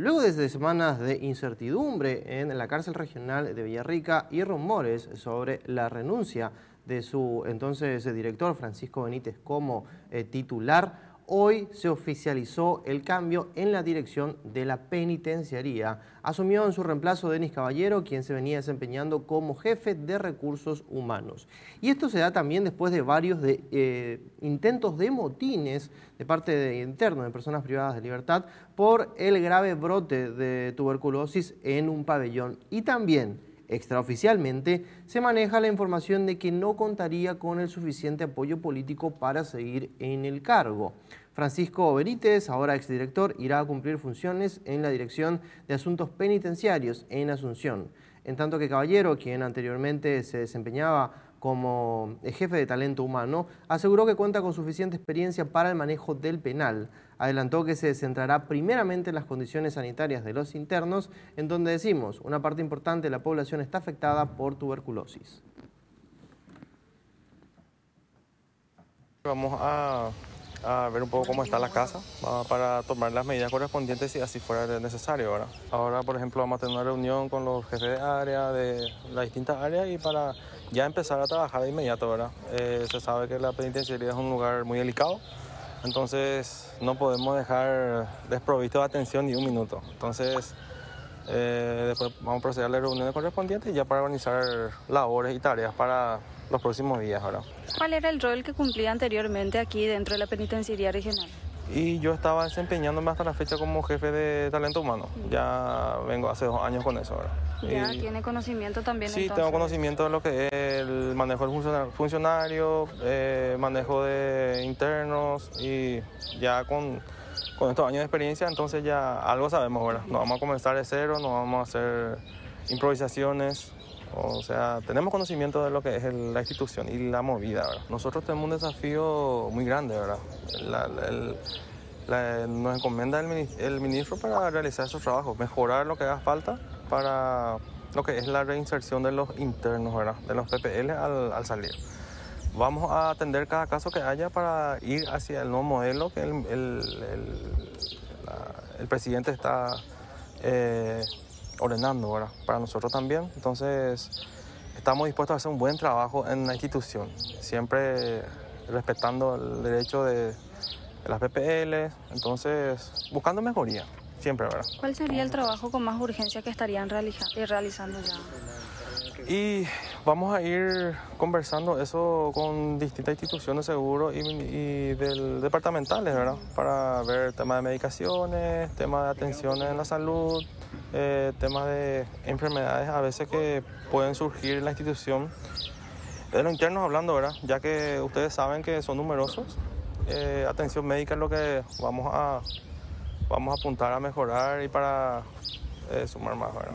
Luego de semanas de incertidumbre en la cárcel regional de Villarrica y rumores sobre la renuncia de su entonces director Francisco Benítez como eh, titular, hoy se oficializó el cambio en la dirección de la penitenciaría. Asumió en su reemplazo Denis Caballero, quien se venía desempeñando como jefe de recursos humanos. Y esto se da también después de varios eh, intentos de motines de parte de internos de personas privadas de libertad por el grave brote de tuberculosis en un pabellón. Y también Extraoficialmente, se maneja la información de que no contaría con el suficiente apoyo político para seguir en el cargo. Francisco Benítez, ahora exdirector, irá a cumplir funciones en la Dirección de Asuntos Penitenciarios en Asunción. En tanto que Caballero, quien anteriormente se desempeñaba como eh, jefe de talento humano, aseguró que cuenta con suficiente experiencia para el manejo del penal. Adelantó que se centrará primeramente en las condiciones sanitarias de los internos, en donde decimos, una parte importante de la población está afectada por tuberculosis. Vamos a a ver un poco cómo está la casa para tomar las medidas correspondientes si así fuera necesario. ¿verdad? Ahora, por ejemplo, vamos a tener una reunión con los jefes de área de las distintas áreas y para ya empezar a trabajar de inmediato. ¿verdad? Eh, se sabe que la penitenciaría es un lugar muy delicado, entonces no podemos dejar desprovisto de atención ni un minuto. Entonces, eh, después vamos a proceder a reunión reuniones correspondientes ya para organizar labores y tareas para los próximos días ahora. ¿Cuál era el rol que cumplía anteriormente aquí dentro de la penitenciaría regional? Y yo estaba desempeñándome hasta la fecha como jefe de talento humano. Ya vengo hace dos años con eso ahora. ¿Ya tiene conocimiento también? Sí, tengo conocimiento de lo que es el manejo del funcionario, eh, manejo de internos y ya con, estos años de experiencia, entonces ya algo sabemos ahora. No vamos a comenzar de cero, no vamos a hacer improvisaciones, o sea, tenemos conocimiento de lo que es la institución y la movida, Nosotros tenemos un desafío muy grande, ¿verdad? nos encomienda el, ministro para realizar su trabajo, mejorar lo que haga falta para lo que es la reinserción de los internos, ¿verdad? De los PPL al, salir. Vamos a atender cada caso que haya para ir hacia el nuevo modelo que el, presidente está... Eh, ordenando ahora para nosotros también. Entonces, estamos dispuestos a hacer un buen trabajo en la institución, siempre respetando el derecho de, las PPL, entonces buscando mejoría, siempre, ¿verdad? ¿Cuál sería el trabajo con más urgencia que estarían eh, realizando ya? Y vamos a ir conversando eso con distintas instituciones seguro y, departamentales, ¿verdad? Para ver temas de medicaciones, temas de atención en la salud, eh, temas de enfermedades a veces que pueden surgir en la institución. De los internos hablando, ¿verdad? Ya que ustedes saben que son numerosos, eh, atención médica es lo que vamos a, vamos a apuntar a mejorar y para eh, sumar más, ¿verdad?